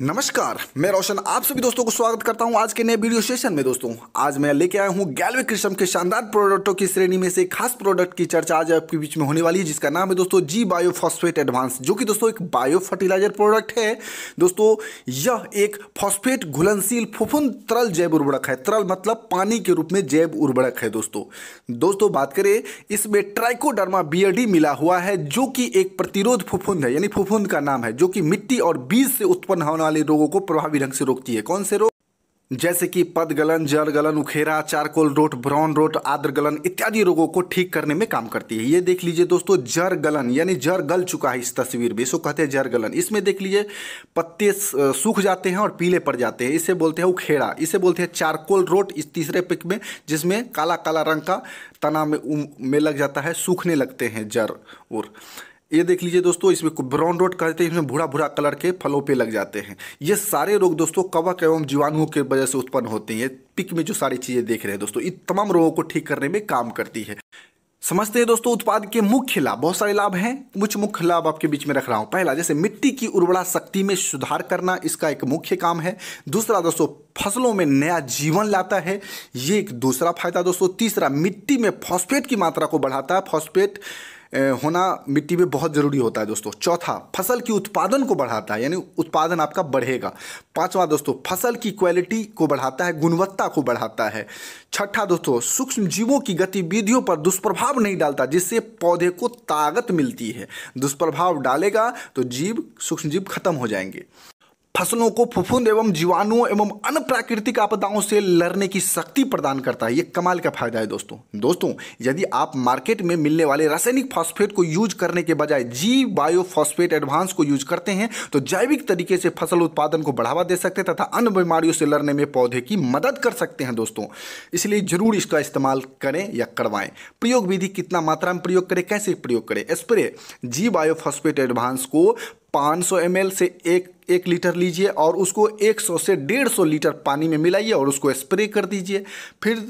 नमस्कार मैं रोशन आप सभी दोस्तों को स्वागत करता हूं आज के नए वीडियो सेशन में दोस्तों आज मैं लेके आया हूं गैलवे क्रिशम के शानदार प्रोडक्टों की श्रेणी में से खास प्रोडक्ट की चर्चा आज आपके बीच में होने वाली है जिसका नाम है दोस्तों जी बायोफॉस्फेट एडवांस जो कि दोस्तों एक बायो फर्टिलाइजर प्रोडक्ट है दोस्तों यह एक फॉस्फेट घुलनशील फुफुन तरल जैव उर्वरक है तरल मतलब पानी के रूप में जैव उर्वरक है दोस्तों दोस्तों बात करें इसमें ट्राइकोडर्मा बी मिला हुआ है जो कि एक प्रतिरोध फुफुंद है यानी फुफुंद का नाम है जो कि मिट्टी और बीज से उत्पन्न होने वाले रोगों को प्रभावी ढंग से रोकती है कौन से रोग जैसे कि पद गलन जल गलन उखेरा चारकोल रोट ब्राउन रोट आद्र गलन इत्यादि रोगों को ठीक करने में काम करती है ये देख लीजिए दोस्तों जर गलन यानी जर गल चुका है इस तस्वीर में इसको कहते हैं जर गलन इसमें देख लीजिए पत्ते सूख जाते हैं और पीले पड़ जाते हैं इसे बोलते हैं उखेड़ा इसे बोलते हैं चारकोल रोट इस तीसरे पिक में जिसमें काला काला रंग का तना में, में लग जाता है सूखने लगते हैं जर और ये देख लीजिए दोस्तों इसमें ब्राउन रोड कहते हैं इसमें भूरा भूरा कलर के फलों पे लग जाते हैं ये सारे रोग दोस्तों कवक एवं जीवाणुओं के वजह से उत्पन्न होते हैं पिक में जो सारी चीज़ें देख रहे हैं दोस्तों इन तमाम रोगों को ठीक करने में काम करती है समझते हैं दोस्तों उत्पाद के मुख्य लाभ बहुत सारे लाभ हैं कुछ मुख्य लाभ आपके बीच में रख रहा हूँ पहला जैसे मिट्टी की उर्वरा शक्ति में सुधार करना इसका एक मुख्य काम है दूसरा दोस्तों फसलों में नया जीवन लाता है ये एक दूसरा फायदा दोस्तों तीसरा मिट्टी में फॉस्फेट की मात्रा को बढ़ाता है फॉस्फेट होना मिट्टी में बहुत ज़रूरी होता है दोस्तों चौथा फसल की उत्पादन को बढ़ाता है यानी उत्पादन आपका बढ़ेगा पाँचवा दोस्तों फसल की क्वालिटी को बढ़ाता है गुणवत्ता को बढ़ाता है छठा दोस्तों सूक्ष्म जीवों की गतिविधियों पर दुष्प्रभाव नहीं डालता जिससे पौधे को ताकत मिलती है दुष्प्रभाव डालेगा तो जीव सूक्ष्म जीव खत्म हो जाएंगे फसलों को फुफुंद एवं जीवाणुओं एवं अन्य प्राकृतिक आपदाओं से लड़ने की शक्ति प्रदान करता है ये कमाल का फायदा है दोस्तों दोस्तों यदि आप मार्केट में मिलने वाले रासायनिक फॉस्फेट को यूज करने के बजाय जी बायोफॉस्फेट एडवांस को यूज करते हैं तो जैविक तरीके से फसल उत्पादन को बढ़ावा दे सकते हैं तथा अन्य बीमारियों से लड़ने में पौधे की मदद कर सकते हैं दोस्तों इसलिए जरूर इसका इस्तेमाल करें या करवाएं प्रयोग विधि कितना मात्रा में प्रयोग करें कैसे प्रयोग करें स्प्रे जी बायोफॉस्फेट एडवांस को 500 ml से एक एक लीटर लीजिए और उसको 100 से 150 लीटर पानी में मिलाइए और उसको स्प्रे कर दीजिए फिर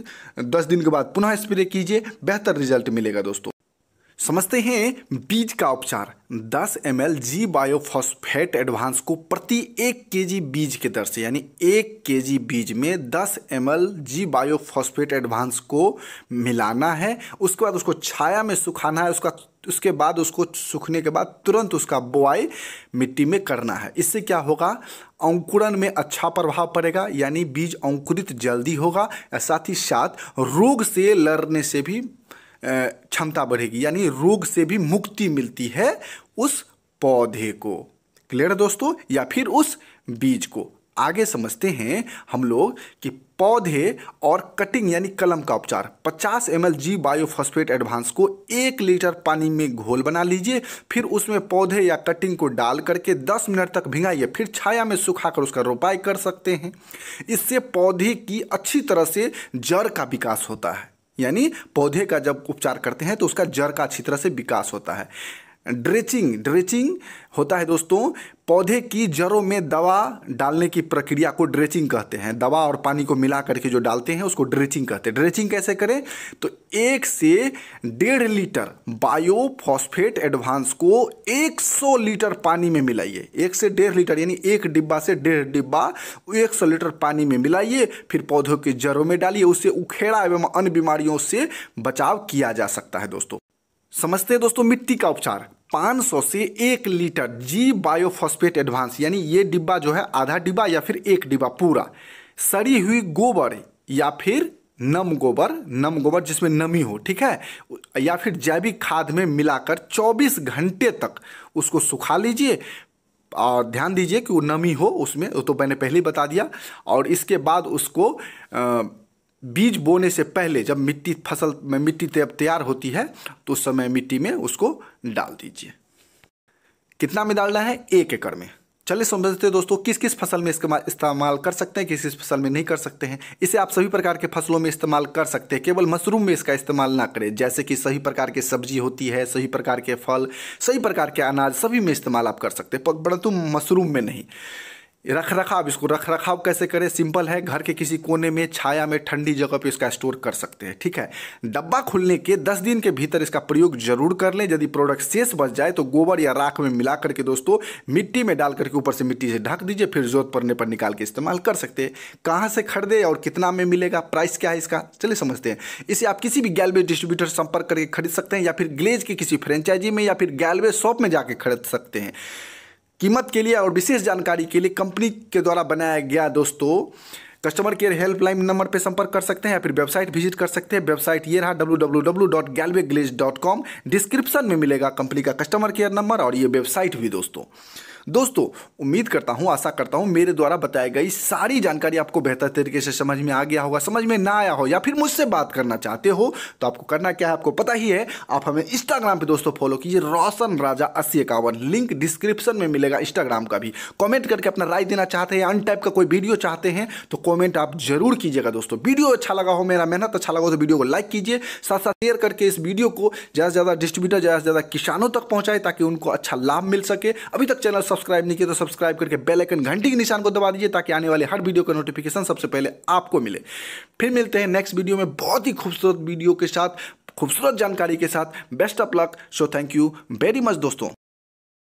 10 दिन के बाद पुनः स्प्रे कीजिए बेहतर रिजल्ट मिलेगा दोस्तों समझते हैं बीज का उपचार 10 M L G biophosphate advance को प्रति एक के जी बीज के दर से यानी एक के जी बीज में 10 M L G biophosphate advance को मिलाना है उसके बाद उसको छाया में सुखाना है उसका उसके बाद उसको सूखने के बाद तुरंत उसका बुआई मिट्टी में करना है इससे क्या होगा अंकुरण में अच्छा प्रभाव पड़ेगा यानी बीज अंकुरित जल्दी होगा साथ ही साथ रोग से लड़ने से भी क्षमता बढ़ेगी यानी रोग से भी मुक्ति मिलती है उस पौधे को क्लियर दोस्तों या फिर उस बीज को आगे समझते हैं हम लोग कि पौधे और कटिंग यानी कलम का उपचार 50 M L G biophosphate advance को एक लीटर पानी में घोल बना लीजिए फिर उसमें पौधे या कटिंग को डाल करके 10 मिनट तक भिंगाइए फिर छाया में सुखाकर उसका रोपाई कर सकते हैं इससे पौधे की अच्छी तरह से जड़ का विकास होता है यानी पौधे का जब उपचार करते हैं तो उसका जड़ का अच्छी तरह से विकास होता है ड्रेचिंग ड्रेचिंग होता है दोस्तों पौधे की जड़ों में दवा डालने की प्रक्रिया को ड्रेचिंग कहते हैं दवा और पानी को मिला करके जो डालते हैं उसको ड्रेचिंग कहते हैं ड्रेचिंग कैसे करें तो एक से डेढ़ लीटर बायोफॉस्फेट एडवांस को 100 लीटर पानी में मिलाइए एक से डेढ़ लीटर यानी एक डिब्बा से डेढ़ डिब्बा 100 लीटर पानी में मिलाइए फिर पौधों की जड़ों में डालिए उससे उखेड़ा एवं अन्य बीमारियों से बचाव किया जा सकता है दोस्तों समझते हैं दोस्तों मिट्टी का उपचार 500 से एक लीटर जी बायोफॉस्फेट एडवांस यानी ये डिब्बा जो है आधा डिब्बा या फिर एक डिब्बा पूरा सड़ी हुई गोबर या फिर नम गोबर नम गोबर जिसमें नमी हो ठीक है या फिर जैविक खाद में मिलाकर 24 घंटे तक उसको सुखा लीजिए और ध्यान दीजिए कि वो नमी हो उसमें वो तो मैंने पहले ही बता दिया और इसके बाद उसको आ, बीज बोने से पहले जब मिट्टी फसल में मिट्टी तैयार होती है तो उस समय मिट्टी में उसको डाल दीजिए कितना में डालना है एक एकड़ में चलिए समझते हैं दोस्तों किस किस फसल में इस्तेमाल कर सकते हैं किस किस फसल में नहीं कर सकते हैं इसे आप सभी प्रकार के फसलों में इस्तेमाल कर सकते हैं केवल मशरूम में इसका इस्तेमाल ना करें जैसे कि सही प्रकार की सब्जी होती है सही प्रकार के फल सही प्रकार के अनाज सभी में इस्तेमाल आप कर सकते हैं परंतु मशरूम में नहीं रख रखाव इसको रख रखाव कैसे करें सिंपल है घर के किसी कोने में छाया में ठंडी जगह पे इसका स्टोर कर सकते हैं ठीक है डब्बा खुलने के 10 दिन के भीतर इसका प्रयोग जरूर कर लें यदि प्रोडक्ट शेष बच जाए तो गोबर या राख में मिला करके दोस्तों मिट्टी में डाल करके ऊपर से मिट्टी से ढक दीजिए फिर जरूरत पड़ने पर निकाल के इस्तेमाल कर सकते हैं कहाँ से खरीदे और कितना में मिलेगा प्राइस क्या है इसका चलिए समझते हैं इसे आप किसी भी गैलवे डिस्ट्रीब्यूटर संपर्क करके खरीद सकते हैं या फिर ग्लेज के किसी फ्रेंचाइजी में या फिर गैलवे शॉप में जाके खरीद सकते हैं कीमत के लिए और विशेष जानकारी के लिए कंपनी के द्वारा बनाया गया दोस्तों कस्टमर केयर हेल्पलाइन नंबर पर संपर्क कर सकते हैं या फिर वेबसाइट विजिट कर सकते हैं वेबसाइट ये रहा डब्ल्यू डिस्क्रिप्शन में मिलेगा कंपनी का कस्टमर केयर नंबर और ये वेबसाइट भी दोस्तों दोस्तों उम्मीद करता हूं आशा करता हूं मेरे द्वारा बताई गई सारी जानकारी आपको बेहतर तरीके से समझ में आ गया होगा समझ में ना आया हो या फिर मुझसे बात करना चाहते हो तो आपको करना क्या है आपको पता ही है आप हमें इंस्टाग्राम पर दोस्तों फॉलो कीजिए रोशन राजा अस्सी इक्यावन लिंक डिस्क्रिप्शन में मिलेगा इंस्टाग्राम का भी कॉमेंट करके अपना राय देना चाहते हैं अन टाइप का कोई वीडियो चाहते हैं तो कॉमेंट आप जरूर कीजिएगा दोस्तों वीडियो अच्छा लगा हो मेरा मेहनत अच्छा लगा हो तो वीडियो को लाइक कीजिए साथ साथ शेयर करके इस वीडियो को ज़्यादा से ज़्यादा डिस्ट्रीब्यूटर ज़्यादा से ज़्यादा किसानों तक पहुँचाए ताकि उनको अच्छा लाभ मिल सके अभी तक चैनल सब्सक्राइब नहीं किया तो सब्सक्राइब करके बेल आइकन घंटी के निशान को दबा दीजिए ताकि आने वाले हर वीडियो का नोटिफिकेशन सबसे पहले आपको मिले फिर मिलते हैं नेक्स्ट वीडियो में बहुत ही खूबसूरत वीडियो के साथ खूबसूरत जानकारी के साथ best of luck so thank you very much दोस्तों